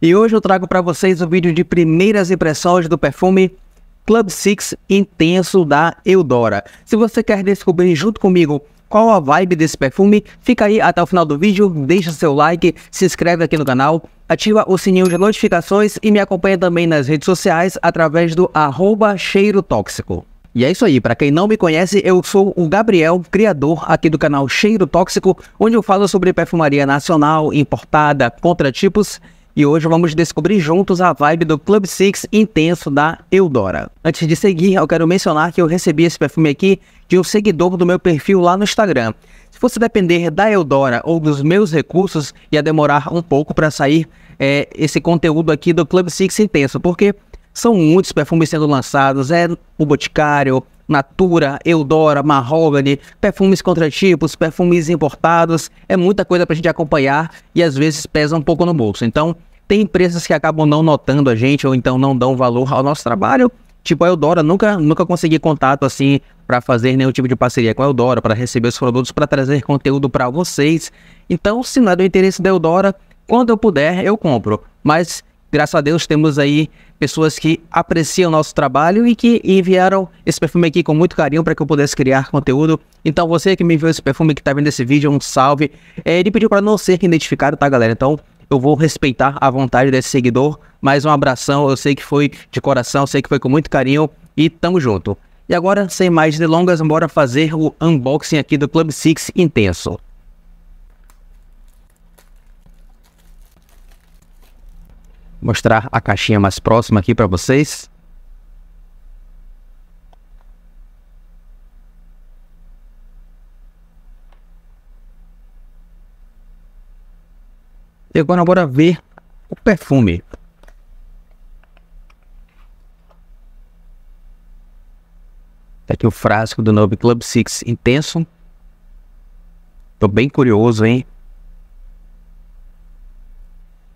E hoje eu trago para vocês o vídeo de primeiras impressões do perfume Club Six Intenso da Eudora. Se você quer descobrir junto comigo qual a vibe desse perfume, fica aí até o final do vídeo, deixa seu like, se inscreve aqui no canal, ativa o sininho de notificações e me acompanha também nas redes sociais através do @cheirotóxico. E é isso aí, para quem não me conhece, eu sou o Gabriel, criador aqui do canal Cheiro Tóxico, onde eu falo sobre perfumaria nacional, importada, contratipos e hoje vamos descobrir juntos a vibe do Club Six intenso da Eudora. Antes de seguir, eu quero mencionar que eu recebi esse perfume aqui de um seguidor do meu perfil lá no Instagram. Se fosse depender da Eudora ou dos meus recursos, ia demorar um pouco para sair é, esse conteúdo aqui do Club Six intenso, porque são muitos perfumes sendo lançados, é o Boticário, Natura, Eudora, Mahogany, perfumes contratipos, perfumes importados, é muita coisa pra gente acompanhar e às vezes pesa um pouco no bolso. Então, tem empresas que acabam não notando a gente ou então não dão valor ao nosso trabalho. Tipo a Eldora, nunca, nunca consegui contato assim para fazer nenhum tipo de parceria com a Eldora, para receber os produtos, para trazer conteúdo para vocês. Então, se não é do interesse da Eldora, quando eu puder, eu compro. Mas, graças a Deus, temos aí pessoas que apreciam o nosso trabalho e que enviaram esse perfume aqui com muito carinho para que eu pudesse criar conteúdo. Então, você que me enviou esse perfume que está vendo esse vídeo, um salve. É, ele pediu para não ser identificado, tá, galera? Então, eu vou respeitar a vontade desse seguidor. Mais um abração, eu sei que foi de coração, sei que foi com muito carinho e tamo junto. E agora, sem mais delongas, bora fazer o unboxing aqui do Club Six Intenso. Mostrar a caixinha mais próxima aqui para vocês. E agora bora ver o perfume. Tá aqui o frasco do novo Club Six Intenso. Tô bem curioso, hein?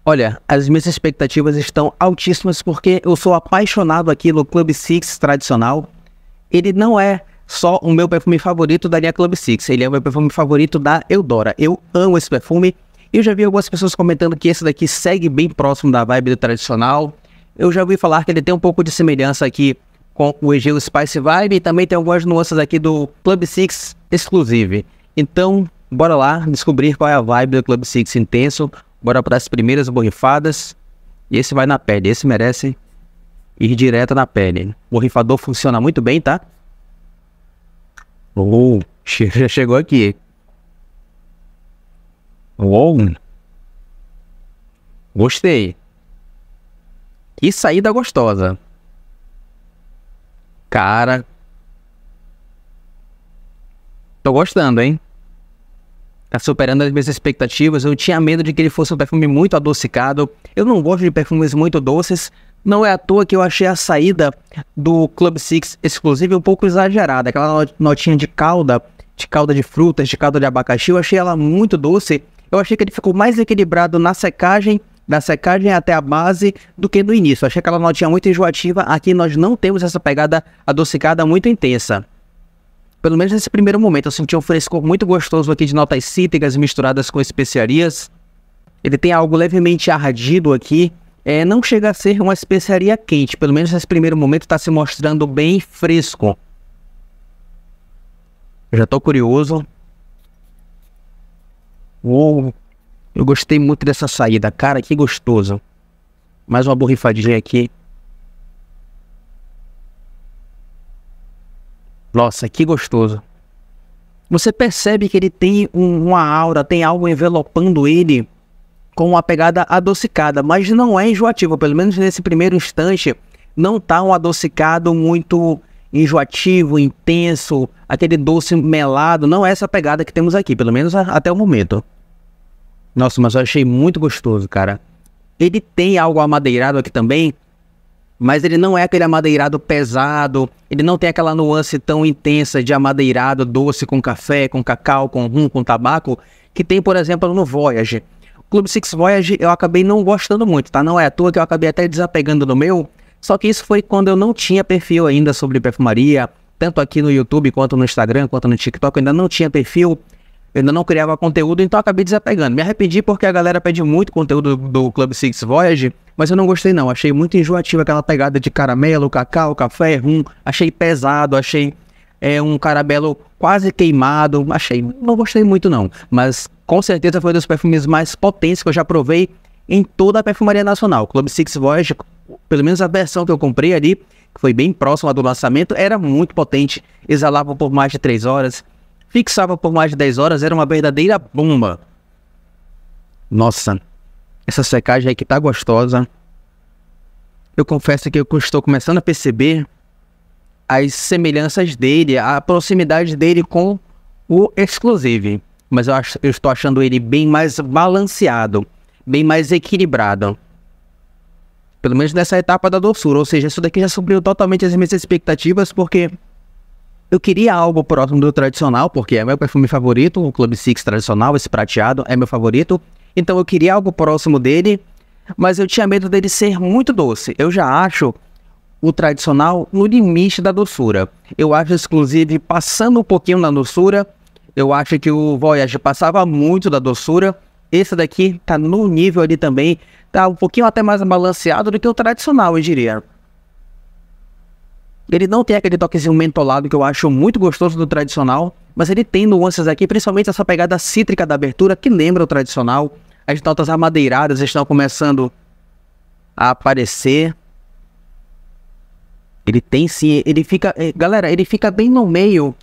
Olha, as minhas expectativas estão altíssimas porque eu sou apaixonado aqui no Club Six tradicional. Ele não é só o meu perfume favorito da linha Club Six, ele é o meu perfume favorito da Eudora. Eu amo esse perfume eu já vi algumas pessoas comentando que esse daqui segue bem próximo da vibe do tradicional. Eu já ouvi falar que ele tem um pouco de semelhança aqui com o Egeo Spice Vibe e também tem algumas nuances aqui do Club Six Exclusive. Então, bora lá descobrir qual é a vibe do Club Six intenso. Bora para as primeiras borrifadas. E esse vai na pele, esse merece ir direto na pele. O borrifador funciona muito bem, tá? Oh, já chegou aqui. Uou! Gostei. Que saída gostosa. Cara. Tô gostando, hein? Tá superando as minhas expectativas. Eu tinha medo de que ele fosse um perfume muito adocicado. Eu não gosto de perfumes muito doces. Não é à toa que eu achei a saída do Club Six exclusivo um pouco exagerada. Aquela notinha de calda, de calda de frutas, de calda de abacaxi, eu achei ela muito doce eu achei que ele ficou mais equilibrado na secagem, da secagem até a base, do que no início. Eu achei aquela notinha muito enjoativa. Aqui nós não temos essa pegada adocicada muito intensa. Pelo menos nesse primeiro momento, eu senti um frescor muito gostoso aqui de notas cítricas misturadas com especiarias. Ele tem algo levemente ardido aqui. É, não chega a ser uma especiaria quente, pelo menos nesse primeiro momento está se mostrando bem fresco. Eu já estou curioso Uou. Eu gostei muito dessa saída. Cara, que gostoso. Mais uma borrifadinha aqui. Nossa, que gostoso. Você percebe que ele tem um, uma aura, tem algo envelopando ele com uma pegada adocicada, mas não é enjoativo, pelo menos nesse primeiro instante, não tá um adocicado muito enjoativo, intenso, aquele doce melado, não é essa pegada que temos aqui, pelo menos a, até o momento. Nossa, mas eu achei muito gostoso, cara. Ele tem algo amadeirado aqui também, mas ele não é aquele amadeirado pesado, ele não tem aquela nuance tão intensa de amadeirado doce com café, com cacau, com rum, com tabaco, que tem, por exemplo, no Voyage. Clube Six Voyage eu acabei não gostando muito, tá? Não é à toa que eu acabei até desapegando do meu, só que isso foi quando eu não tinha perfil ainda sobre perfumaria, tanto aqui no YouTube, quanto no Instagram, quanto no TikTok, eu ainda não tinha perfil. Eu ainda não criava conteúdo, então acabei desapegando. Me arrependi porque a galera pede muito conteúdo do, do Club Six Voyage, mas eu não gostei não. Achei muito enjoativo aquela pegada de caramelo, cacau, café, rum. Achei pesado, achei é, um caramelo quase queimado. Achei, não gostei muito não. Mas com certeza foi um dos perfumes mais potentes que eu já provei em toda a perfumaria nacional. Club Six Voyage, pelo menos a versão que eu comprei ali, que foi bem próxima do lançamento, era muito potente. Exalava por mais de 3 horas fixava por mais de 10 horas era uma verdadeira bomba. Nossa, essa secagem aí que tá gostosa. Eu confesso que eu estou começando a perceber as semelhanças dele, a proximidade dele com o Exclusive. Mas eu, acho, eu estou achando ele bem mais balanceado, bem mais equilibrado. Pelo menos nessa etapa da doçura. Ou seja, isso daqui já subiu totalmente as minhas expectativas, porque eu queria algo próximo do tradicional, porque é meu perfume favorito, o Club Six tradicional, esse prateado, é meu favorito. Então eu queria algo próximo dele, mas eu tinha medo dele ser muito doce. Eu já acho o tradicional no limite da doçura. Eu acho, inclusive, passando um pouquinho na doçura. Eu acho que o Voyage passava muito da doçura. Esse daqui tá no nível ali também. Tá um pouquinho até mais balanceado do que o tradicional, eu diria. Ele não tem aquele toquezinho mentolado que eu acho muito gostoso do tradicional, mas ele tem nuances aqui, principalmente essa pegada cítrica da abertura que lembra o tradicional. As notas amadeiradas estão começando a aparecer. Ele tem sim, ele fica, eh, galera, ele fica bem no meio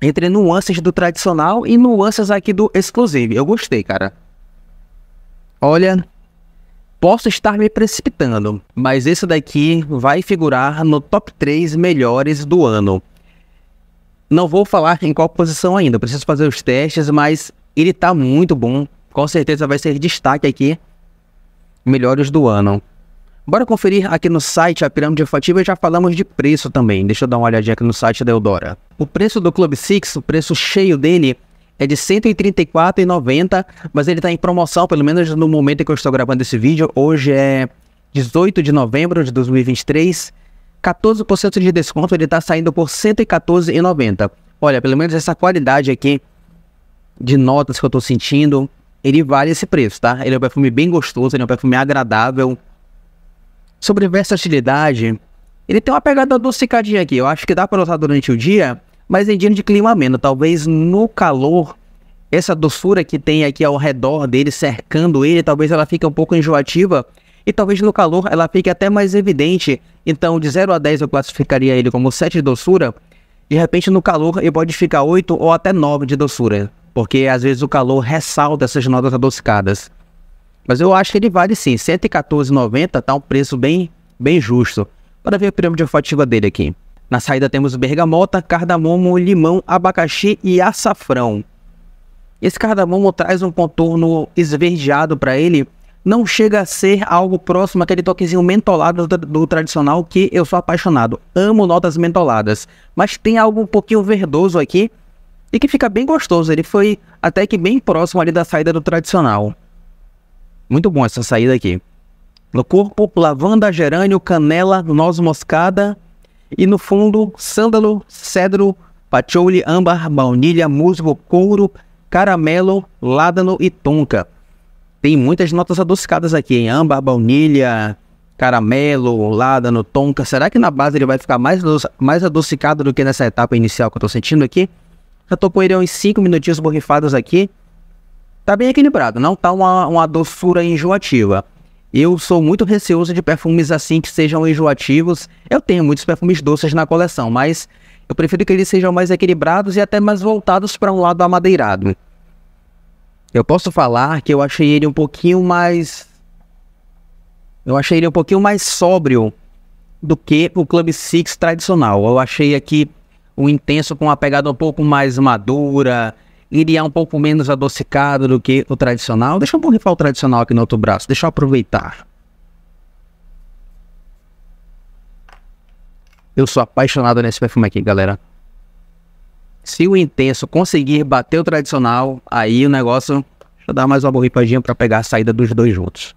entre nuances do tradicional e nuances aqui do exclusivo. Eu gostei, cara. Olha, Posso estar me precipitando, mas esse daqui vai figurar no top 3 melhores do ano. Não vou falar em qual posição ainda, preciso fazer os testes, mas ele está muito bom. Com certeza vai ser destaque aqui, melhores do ano. Bora conferir aqui no site a pirâmide olfativa e já falamos de preço também. Deixa eu dar uma olhadinha aqui no site da Eudora. O preço do Club Six, o preço cheio dele, é de R$ 134,90, mas ele está em promoção, pelo menos no momento em que eu estou gravando esse vídeo. Hoje é 18 de novembro de 2023, 14% de desconto, ele está saindo por R$ 114,90. Olha, pelo menos essa qualidade aqui de notas que eu estou sentindo, ele vale esse preço, tá? Ele é um perfume bem gostoso, ele é um perfume agradável. Sobre versatilidade, ele tem uma pegada adocicadinha aqui. Eu acho que dá para usar durante o dia, mas em dias de clima ameno, talvez no calor, essa doçura que tem aqui ao redor dele, cercando ele, talvez ela fique um pouco enjoativa e talvez no calor ela fique até mais evidente. Então, de 0 a 10 eu classificaria ele como 7 de doçura. De repente, no calor, ele pode ficar 8 ou até 9 de doçura, porque às vezes o calor ressalta essas notas adocicadas. Mas eu acho que ele vale sim, 114,90 tá um preço bem, bem justo. Para ver a pirâmide olfativa dele aqui. Na saída temos bergamota, cardamomo, limão, abacaxi e açafrão. Esse cardamomo traz um contorno esverdeado para ele, não chega a ser algo próximo aquele toquezinho mentolado do, do, tradicional que eu sou apaixonado. Amo notas mentoladas, mas tem algo um pouquinho verdoso aqui e que fica bem gostoso. Ele foi até que bem próximo ali da saída do tradicional. Muito bom essa saída aqui. No corpo, lavanda, gerânio, canela, noz moscada e no fundo, sândalo, cedro, patchouli, âmbar, baunilha, musgo, couro, caramelo, ládano e tonka. Tem muitas notas adocicadas aqui, em âmbar, baunilha, caramelo, ládano, tonka. Será que na base ele vai ficar mais, mais adocicado do que nessa etapa inicial que eu estou sentindo aqui? Já tô com ele uns 5 minutinhos borrifados aqui. Tá bem equilibrado, não tá uma, uma doçura enjoativa. Eu sou muito receoso de perfumes assim que sejam enjoativos. Eu tenho muitos perfumes doces na coleção, mas eu prefiro que eles sejam mais equilibrados e até mais voltados para um lado amadeirado. Eu posso falar que eu achei ele um pouquinho mais. Eu achei ele um pouquinho mais sóbrio do que o Club Six tradicional. Eu achei aqui um intenso com uma pegada um pouco mais madura, iria um pouco menos adocicado do que o tradicional. Deixa eu borrifar o tradicional aqui no outro braço, deixa eu aproveitar. Eu sou apaixonado nesse perfume aqui, galera. Se o intenso conseguir bater o tradicional, aí o negócio... Deixa eu dar mais uma borrifadinha para pegar a saída dos dois juntos.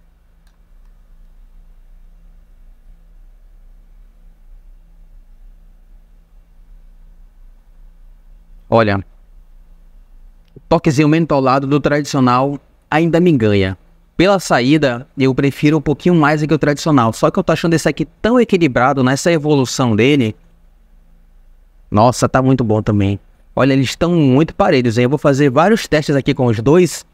Olha, toquezinho mentolado do tradicional ainda me ganha. Pela saída, eu prefiro um pouquinho mais do que o tradicional. Só que eu tô achando esse aqui tão equilibrado nessa evolução dele. Nossa, tá muito bom também. Olha, eles estão muito parelhos, hein? Eu vou fazer vários testes aqui com os dois.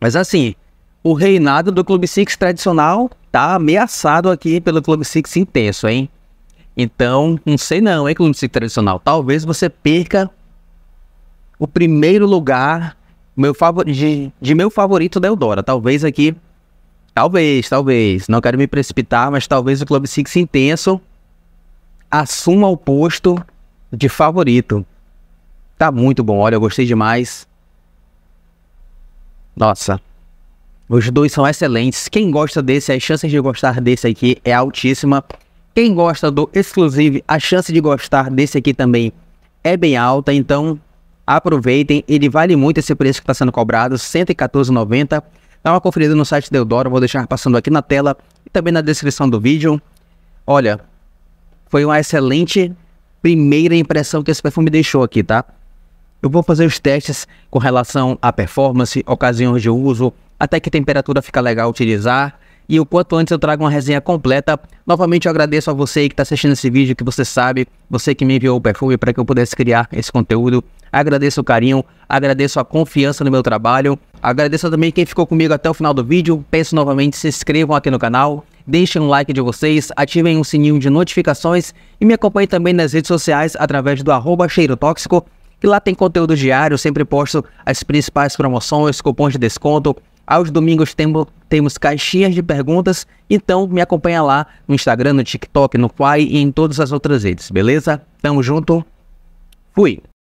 Mas assim, o reinado do Clube Six tradicional tá ameaçado aqui pelo Clube Six intenso, hein? Então, não sei não, hein, Clube Six tradicional. Talvez você perca o primeiro lugar meu de, de meu favorito da é Eldora. Talvez aqui. Talvez, talvez. Não quero me precipitar, mas talvez o Club Six Intenso assuma o posto de favorito. Tá muito bom, olha, eu gostei demais. Nossa. Os dois são excelentes. Quem gosta desse, as chances de gostar desse aqui é altíssima. Quem gosta do Exclusive, a chance de gostar desse aqui também é bem alta. Então, Aproveitem, ele vale muito esse preço que está sendo cobrado, R$ 114,90. Dá uma conferida no site Deodoro, vou deixar passando aqui na tela e também na descrição do vídeo. Olha, foi uma excelente primeira impressão que esse perfume deixou aqui, tá? Eu vou fazer os testes com relação à performance, ocasiões de uso, até que temperatura fica legal utilizar e o quanto antes eu trago uma resenha completa. Novamente eu agradeço a você que está assistindo esse vídeo, que você sabe, você que me enviou o perfume para que eu pudesse criar esse conteúdo. Agradeço o carinho, agradeço a confiança no meu trabalho, agradeço também quem ficou comigo até o final do vídeo. Peço novamente, se inscrevam aqui no canal, deixem um like de vocês, ativem o um sininho de notificações e me acompanhem também nas redes sociais através do arroba cheiro tóxico, que lá tem conteúdo diário, sempre posto as principais promoções, cupons de desconto. Aos domingos temos temos caixinhas de perguntas, então me acompanha lá no Instagram, no TikTok, no Quai e em todas as outras redes, beleza? Tamo junto, fui!